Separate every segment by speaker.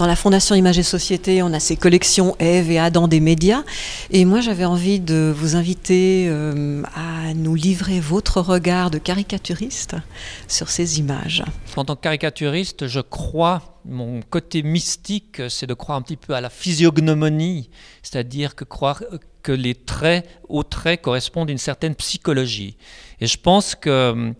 Speaker 1: Dans la Fondation Images et Société, on a ces collections Eve et Adam des médias. Et moi, j'avais envie de vous inviter euh, à nous livrer votre regard de caricaturiste sur
Speaker 2: ces images. En tant que caricaturiste, je crois mon côté mystique, c'est de croire un petit peu à la physiognomonie, c'est-à-dire que croire que les traits aux traits correspondent à une certaine psychologie. Et je pense que, hum,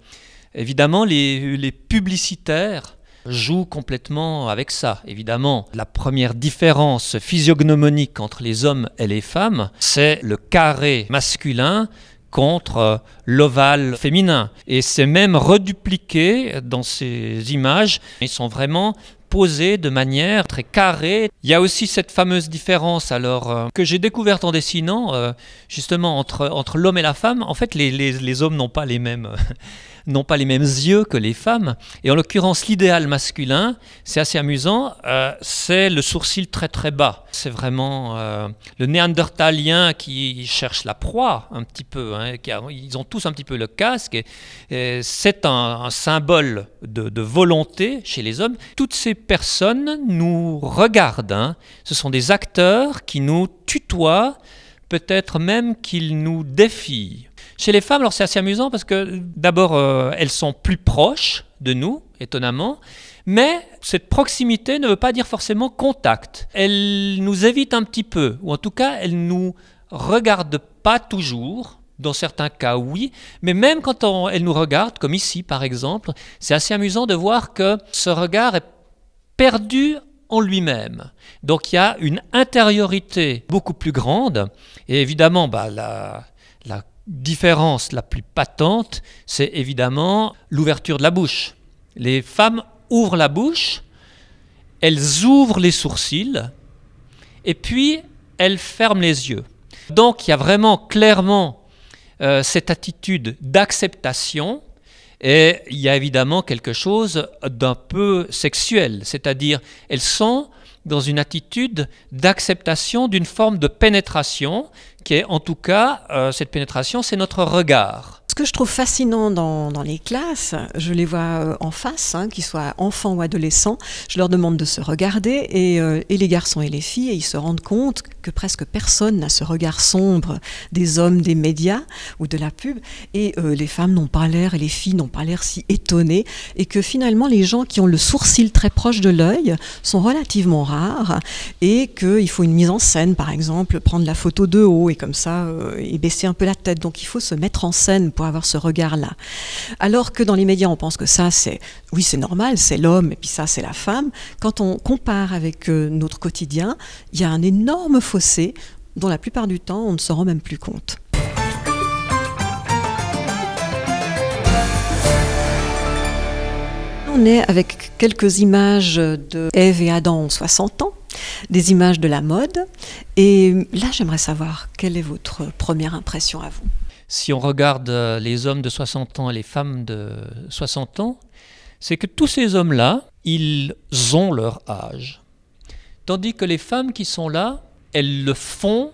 Speaker 2: évidemment, les, les publicitaires joue complètement avec ça. Évidemment, la première différence physiognomonique entre les hommes et les femmes, c'est le carré masculin contre euh, l'ovale féminin. Et c'est même redupliqué dans ces images. Ils sont vraiment posés de manière très carrée. Il y a aussi cette fameuse différence alors euh, que j'ai découverte en dessinant, euh, justement entre, entre l'homme et la femme. En fait, les, les hommes n'ont pas les mêmes n'ont pas les mêmes yeux que les femmes. Et en l'occurrence, l'idéal masculin, c'est assez amusant, euh, c'est le sourcil très très bas. C'est vraiment euh, le néandertalien qui cherche la proie un petit peu. Hein, ils ont tous un petit peu le casque. c'est un, symbole de, volonté chez les hommes. Toutes ces personnes nous regardent. Hein. Ce sont des acteurs qui nous tutoient, peut-être même qu'ils nous défient. Chez les femmes, alors c'est assez amusant parce que d'abord, euh, elles sont plus proches de nous, étonnamment, mais cette proximité ne veut pas dire forcément contact. Elles nous évitent un petit peu, ou en tout cas, elle nous regardent pas toujours. Dans certains cas, oui, mais même quand elles elle nous regardent, comme ici par exemple, c'est assez amusant de voir que ce regard est perdu en lui-même. Donc il y a une intériorité beaucoup plus grande, et évidemment, bah, la, la différence la plus patente, c'est évidemment l'ouverture de la bouche. Les femmes ouvrent la bouche, elles ouvrent les sourcils, et puis elles ferment les yeux. Donc il y a vraiment clairement euh, cette attitude d'acceptation, et il y a évidemment quelque chose d'un peu sexuel, c'est-à-dire elles sont dans une attitude d'acceptation d'une forme de pénétration, qui est en tout cas, euh, cette pénétration, c'est notre regard
Speaker 1: que je trouve fascinant dans, les classes, je les vois euh, en face, hein, qu'ils soient enfants ou adolescents, je leur demande de se regarder, euh, et, les garçons et les filles, et ils se rendent compte que presque personne n'a ce regard sombre des hommes des médias ou de la pub, et euh, les femmes n'ont pas l'air, et les filles n'ont pas l'air si étonnées, et que finalement les gens qui ont le sourcil très proche de l'œil sont relativement rares, et qu'il faut une mise en scène, par exemple, prendre la photo de haut, et comme ça, et baisser un peu la tête. Donc il faut se mettre en scène pour avoir ce regard-là. Alors que dans les médias, on pense que ça, c'est, oui, c'est normal, c'est l'homme, et puis ça, c'est la femme. Quand on compare avec euh, notre quotidien, il y a un énorme fossé dont la plupart du temps, on ne se rend même plus compte. On est avec quelques images de Ève et Adam ont 60 ans, des images de la mode. Et là, j'aimerais savoir quelle est votre première impression à
Speaker 2: vous si on regarde euh, les hommes de 60 ans et les femmes de 60 ans, c'est que tous ces hommes-là, ils ont leur âge. Tandis que les femmes qui sont là, elles le font,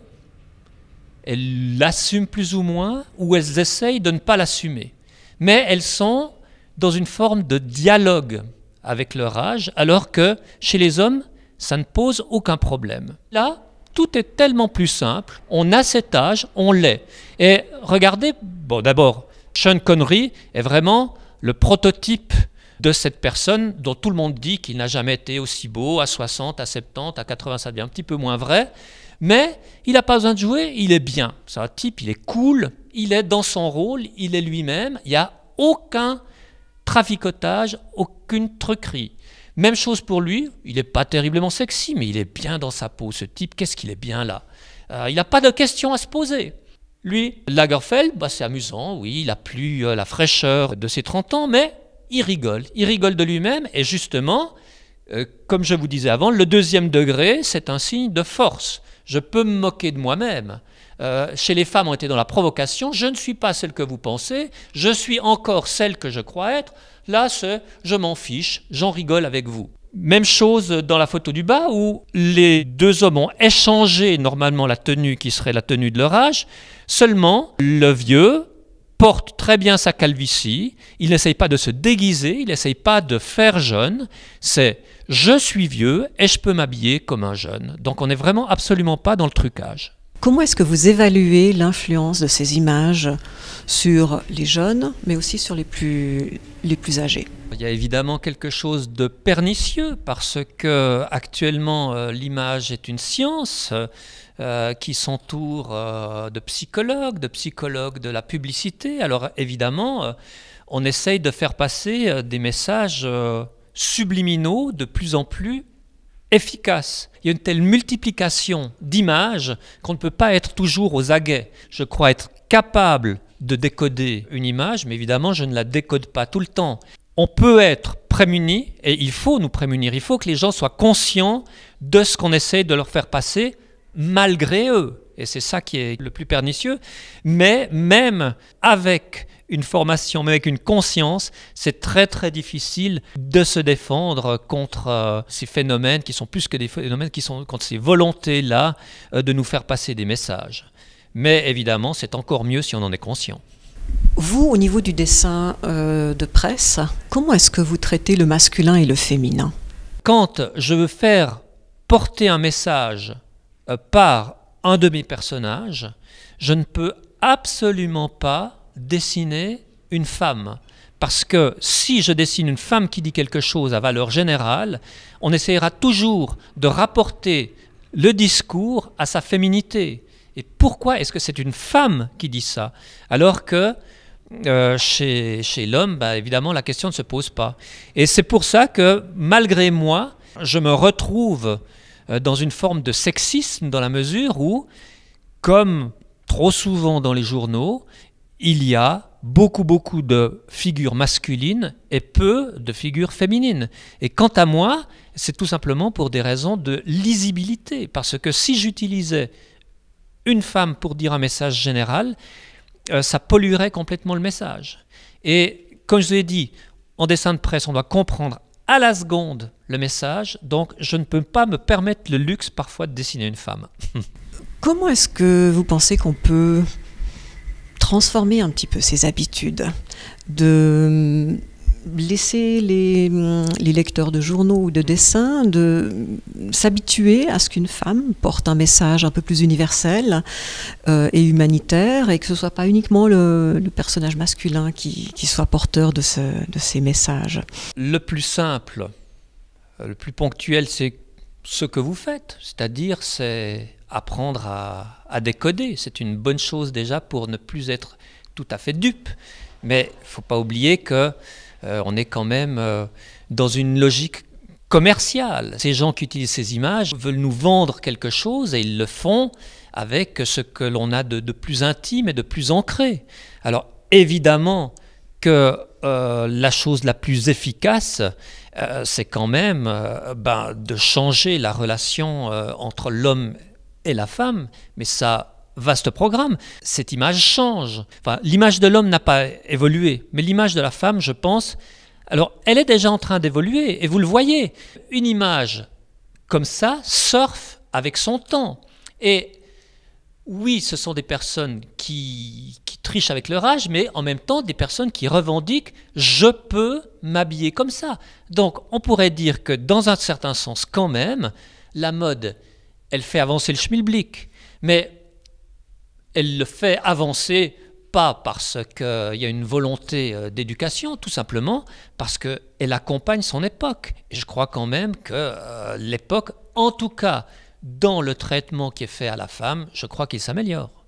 Speaker 2: elles l'assument plus ou moins, ou elles essayent de ne pas l'assumer. Mais elles sont dans une forme de dialogue avec leur âge, alors que chez les hommes, ça ne pose aucun problème. Là, tout est tellement plus simple. On a cet âge, on l'est. Et regardez, bon, d'abord, Sean Connery est vraiment le prototype de cette personne dont tout le monde dit qu'il n'a jamais été aussi beau à 60, à 70, à 80, ça devient un petit peu moins vrai. Mais il n'a pas besoin de jouer, il est bien. C'est un type, il est cool, il est dans son rôle, il est lui-même. Il n'y a aucun traficotage, aucune truquerie. Même chose pour lui, il n'est pas terriblement sexy, mais il est bien dans sa peau, ce type, qu'est-ce qu'il est bien là euh, Il n'a pas de questions à se poser. Lui, Lagerfeld, bah, c'est amusant, oui, il a plus euh, la fraîcheur de ses 30 ans, mais il rigole, il rigole de lui-même, et justement, euh, comme je vous disais avant, le deuxième degré, c'est un signe de force je peux me moquer de moi-même. Euh, chez les femmes, on était dans la provocation, je ne suis pas celle que vous pensez, je suis encore celle que je crois être. Là, je m'en fiche, j'en rigole avec vous. Même chose dans la photo du bas où les deux hommes ont échangé normalement la tenue qui serait la tenue de leur âge, seulement le vieux porte très bien sa calvitie, il n'essaye pas de se déguiser, il n'essaye pas de faire jeune, c'est je suis vieux et je peux m'habiller comme un jeune. Donc on n'est vraiment absolument pas dans le trucage.
Speaker 1: Comment est-ce que vous évaluez l'influence de ces images sur les jeunes, mais aussi sur les plus, les plus âgés
Speaker 2: Il y a évidemment quelque chose de pernicieux parce que actuellement euh, l'image est une science. Euh, qui s'entoure euh, de psychologues, de psychologues de la publicité. Alors évidemment, on essaye de faire passer des messages subliminaux de plus en plus efficace. Il y a une telle multiplication d'images qu'on ne peut pas être toujours aux aguets. Je crois être capable de décoder une image, mais évidemment, je ne la décode pas tout le temps. On peut être prémunis et il faut nous prémunir, il faut que les gens soient conscients de ce qu'on essaie de leur faire passer malgré eux. Et c'est ça qui est le plus pernicieux. Mais même avec une formation, mais avec une conscience, c'est très très difficile de se défendre contre euh, ces phénomènes qui sont plus que des phénomènes, qui sont contre ces volontés-là euh, de nous faire passer des messages. Mais évidemment, c'est encore mieux si on en est conscient.
Speaker 1: Vous, au niveau du dessin euh, de presse, comment est-ce que vous traitez le masculin et le féminin
Speaker 2: Quand je veux faire porter un message par un de mes personnages, je ne peux absolument pas dessiner une femme. Parce que si je dessine une femme qui dit quelque chose à valeur générale, on essaiera toujours de rapporter le discours à sa féminité. Et pourquoi est-ce que c'est une femme qui dit ça Alors que euh, chez, l'homme, bah, évidemment, la question ne se pose pas. Et c'est pour ça que, malgré moi, je me retrouve euh, dans une forme de sexisme dans la mesure où, comme trop souvent dans les journaux, il y a beaucoup, beaucoup de figures masculines et peu de figures féminines. Et quant à moi, c'est tout simplement pour des raisons de lisibilité. Parce que si j'utilisais une femme pour dire un message général, euh, ça polluerait complètement le message. Et comme je vous ai dit, en dessin de presse, on doit comprendre à la seconde le message, donc je ne peux pas me permettre le luxe parfois de dessiner une femme.
Speaker 1: Comment est-ce que vous pensez qu'on peut transformer un petit peu ses habitudes, de mm, laisser mm, les, lecteurs de journaux ou de dessins de mm, s'habituer à ce qu'une femme porte un message un peu plus universel euh, et humanitaire et que ce ne soit pas uniquement le, personnage masculin qui, soit porteur de ces messages.
Speaker 2: Le plus simple, euh, le plus ponctuel, c'est ce que vous faites, c'est-à-dire c'est apprendre à, décoder. C'est une bonne chose déjà pour ne plus être tout à fait dupe. Mais il ne faut pas oublier qu'on euh, est quand même euh, dans une logique commerciale. Ces gens qui utilisent ces images veulent nous vendre quelque chose et ils le font avec ce que l'on a de, plus intime et de plus ancré. Alors évidemment que euh, la chose la plus efficace, c'est quand même ben, de changer la relation entre l'homme et la femme, mais ça vaste programme, cette image change. Enfin, l'image de l'homme n'a pas évolué, mais l'image de la femme, je pense, alors elle est déjà en train d'évoluer, et vous le voyez, une image comme ça surfe avec son temps. Et oui, ce sont des personnes qui, qui trichent avec leur âge, mais en même temps des personnes qui revendiquent ⁇ je peux m'habiller comme ça ⁇ Donc on pourrait dire que dans un certain sens quand même, la mode elle fait avancer le schmilblick, mais elle le fait avancer pas parce qu'il y a une volonté euh, d'éducation, tout simplement parce qu'elle accompagne son époque. je crois quand même que euh, l'époque, en tout cas dans le traitement qui est fait à la femme, je crois qu'il s'améliore.